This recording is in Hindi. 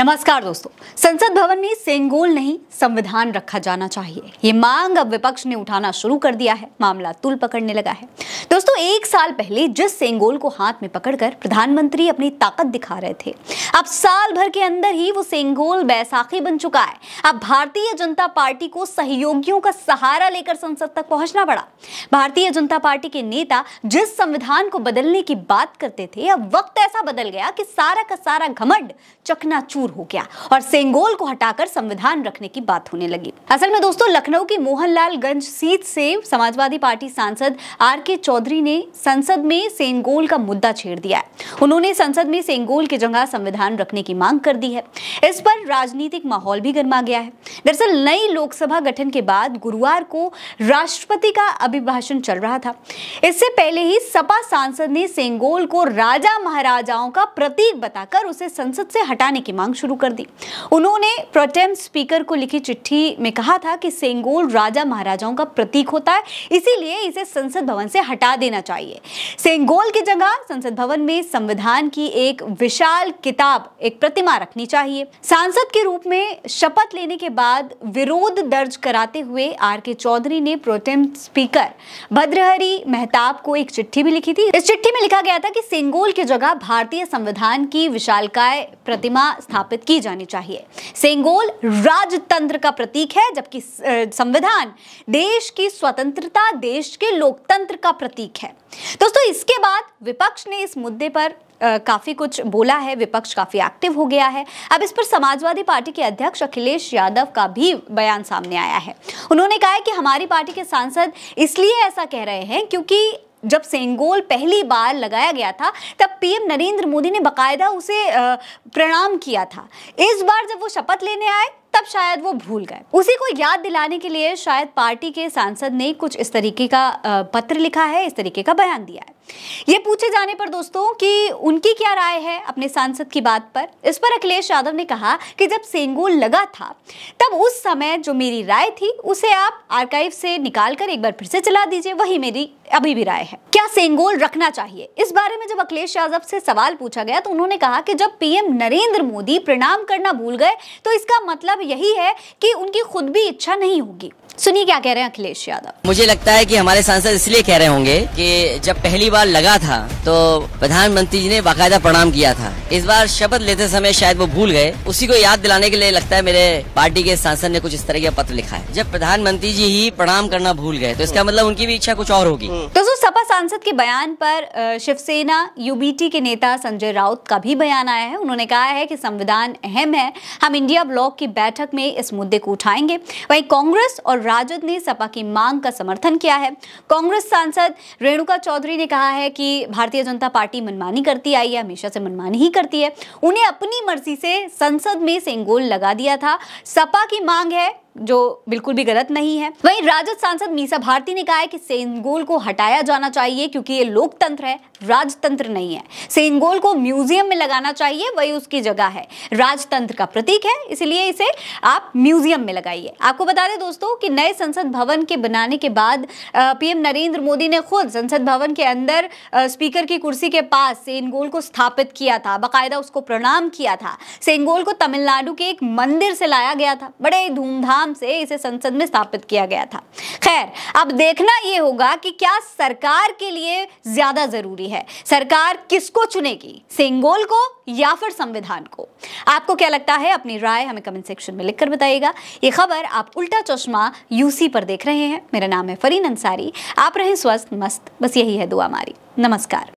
नमस्कार दोस्तों संसद भवन में सेंगोल नहीं संविधान रखा जाना चाहिए ये मांग अब विपक्ष ने उठाना शुरू कर दिया है मामला तुल पकड़ने लगा है दोस्तों एक साल पहले जिस सेंगोल को हाथ में पकड़कर प्रधानमंत्री अपनी ताकत दिखा रहे थे अब साल भर के अंदर ही वो सेंगोल बैसाखी बन चुका है अब भारतीय जनता पार्टी को सहयोगियों का सहारा लेकर संसद तक पहुंचना पड़ा भारतीय जनता पार्टी के नेता जिस संविधान को बदलने की बात करते थे अब वक्त ऐसा बदल गया कि सारा का सारा घमंड चकनाचूर दूर हो गया और सेंगोल को हटाकर संविधान रखने की बात होने लगी असल में दोस्तों लखनऊ की मोहनलालगंज सीट से समाजवादी पार्टी सांसद आर के चौधरी ने संसद में सेंगोल का मुद्दा छेड़ दिया है उन्होंने संसद में सेंगोल की जगह संविधान रखने की मांग कर दी है इस पर राजनीतिक माहौल भी गर्मा गया है दरअसल नई लोकसभा गठन के बाद गुरुवार को राष्ट्रपति का अभिभाषण चल रहा था इससे पहले ही सपा सांसद ने सेंगोल को राजा महाराजाओं का प्रतीक बताकर उसे संसद से हटाने की मांग शुरू कर दी उन्होंने प्रोटेम स्पीकर को लिखी चिट्ठी में कहा था कि सेंगोल राजा महाराजाओं का प्रतीक होता है इसीलिए इसे संसद भवन से हटा देना चाहिए सेंगोल की जगह संसद भवन में संविधान की एक विशाल किताब एक प्रतिमा रखनी चाहिए सांसद के रूप में शपथ लेने के बाद विरोध दर्ज कराते हुए आर के चौधरी ने प्रोटेम स्पीकर भद्रहरी मेहताब को एक चिट्ठी भी लिखी थी इस चिट्ठी में लिखा गया था कि सेंगोल की जगह भारतीय संविधान की विशालकाय प्रतिमा स्थापित स्थापित की जानी चाहिए सेंगोल राजतंत्र का प्रतीक है जबकि संविधान देश की स्वतंत्रता देश के लोकतंत्र का प्रतीक है दोस्तों इसके बाद विपक्ष ने इस मुद्दे पर Uh, काफ़ी कुछ बोला है विपक्ष काफ़ी एक्टिव हो गया है अब इस पर समाजवादी पार्टी के अध्यक्ष अखिलेश यादव का भी बयान सामने आया है उन्होंने कहा है कि हमारी पार्टी के सांसद इसलिए ऐसा कह रहे हैं क्योंकि जब सेंगोल पहली बार लगाया गया था तब पीएम नरेंद्र मोदी ने बकायदा उसे प्रणाम किया था इस बार जब वो शपथ लेने आए तब शायद वो भूल गए उसी को याद दिलाने के लिए शायद पार्टी के सांसद ने कुछ इस तरीके का पत्र लिखा है इस तरीके का बयान दिया है ये पूछे जाने पर दोस्तों कि उनकी क्या राय है अपने सांसद की बात पर इस पर अखिलेश यादव ने कहा कि जब सेंगोल लगा था तब उस समय जो मेरी राय थी उसे आप आर्काइव से निकाल कर एक बार फिर से चला दीजिए वही मेरी अभी भी राय है क्या सेंगोल रखना चाहिए इस बारे में जब अखिलेश यादव से सवाल पूछा गया तो उन्होंने कहा कि जब पीएम नरेंद्र मोदी प्रणाम करना भूल गए तो इसका मतलब यही है कि उनकी खुद भी इच्छा नहीं होगी सुनिए क्या कह रहे हैं अखिलेश यादव मुझे लगता है कि हमारे सांसद इसलिए कह रहे होंगे कि जब पहली बार बार लगा था तो प्रधानमंत्री जी ने बाकायदा प्रणाम किया था इस बार शपथ लेते समय शायद वो भूल गए उसी को याद दिलाने के लिए लगता है मेरे पार्टी के सांसद ने कुछ इस तरह का पत्र लिखा है जब प्रधानमंत्री जी ही प्रणाम करना भूल गए तो इसका मतलब उनकी भी इच्छा कुछ और होगी दोस्तों हम्म। सपा सांसद के बयान पर शिवसेना यूबीटी के नेता संजय राउत का भी बयान आया है उन्होंने कहा है की संविधान अहम है हम इंडिया ब्लॉक की बैठक में इस मुद्दे को उठाएंगे वही कांग्रेस और राजद ने सपा की मांग का समर्थन किया है कांग्रेस सांसद रेणुका चौधरी ने कहा है की भारतीय जनता पार्टी मनमानी करती आई है हमेशा से मनमानी ही करती है उन्हें अपनी मर्जी से संसद में सेंगोल लगा दिया था सपा की मांग है जो बिल्कुल भी गलत नहीं है वहीं राजद सांसद मीसा भारती ने कहा है कि सेनगोल को हटाया जाना चाहिए क्योंकि ये लोकतंत्र है राजतंत्र नहीं है सेंगोल को म्यूजियम में लगाना चाहिए वही उसकी जगह है राजतंत्र का प्रतीक है इसलिए इसे आप म्यूजियम में लगाइए आपको बता दें दोस्तों कि नए संसद भवन के बनाने के बाद पीएम नरेंद्र मोदी ने खुद संसद भवन के अंदर स्पीकर की कुर्सी के पास सेनगोल को स्थापित किया था बाकायदा उसको प्रणाम किया था सेंगोल को तमिलनाडु के एक मंदिर से लाया गया था बड़े धूमधाम नाम से इसे संसद में स्थापित किया गया था खैर अब देखना यह होगा कि क्या सरकार के लिए ज्यादा जरूरी है सरकार किसको चुनेगी सिंगोल को या फिर संविधान को आपको क्या लगता है अपनी राय हमें कमेंट सेक्शन में लिखकर बताइएगा यह खबर आप उल्टा चश्मा यूसी पर देख रहे हैं मेरा नाम है फरीन अंसारी आप रहें स्वस्थ मस्त बस यही है दुआ हमारी नमस्कार